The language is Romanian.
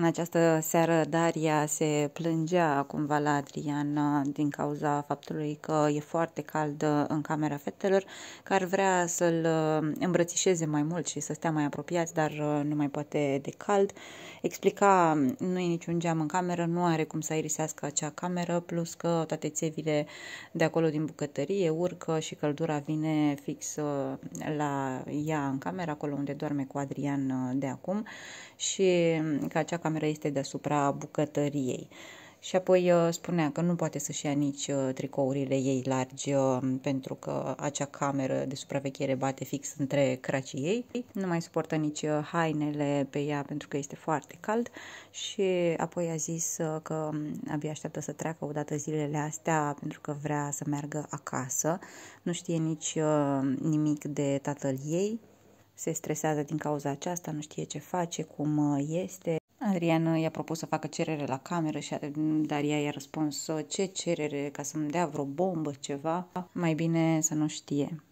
În această seară Daria se plângea cumva la Adrian uh, din cauza faptului că e foarte cald uh, în camera fetelor, că ar vrea să-l uh, îmbrățișeze mai mult și să stea mai apropiat, dar nu mai poate de cald. Explica, um, nu e niciun geam în cameră, nu are cum să aerisească acea cameră, plus că toate țevile de acolo din bucătărie urcă și căldura vine fix la ea în cameră, acolo unde doarme cu Adrian de acum și um, că acea cameră camera este deasupra bucătăriei. Și apoi uh, spunea că nu poate să-și ia nici uh, tricourile ei largi uh, pentru că acea cameră de supraveghere bate fix între cracii ei. Nu mai suportă nici hainele pe ea pentru că este foarte cald și apoi a zis că um, abia așteaptă să treacă odată zilele astea pentru că vrea să meargă acasă. Nu știe nici nimic de tatăl ei, se stresează din cauza aceasta, nu știe ce face, cum este. Adrian i-a propus să facă cerere la cameră, și, uh, dar ea i-a răspuns ce cerere, ca să-mi dea vreo bombă, ceva, mai bine să nu știe.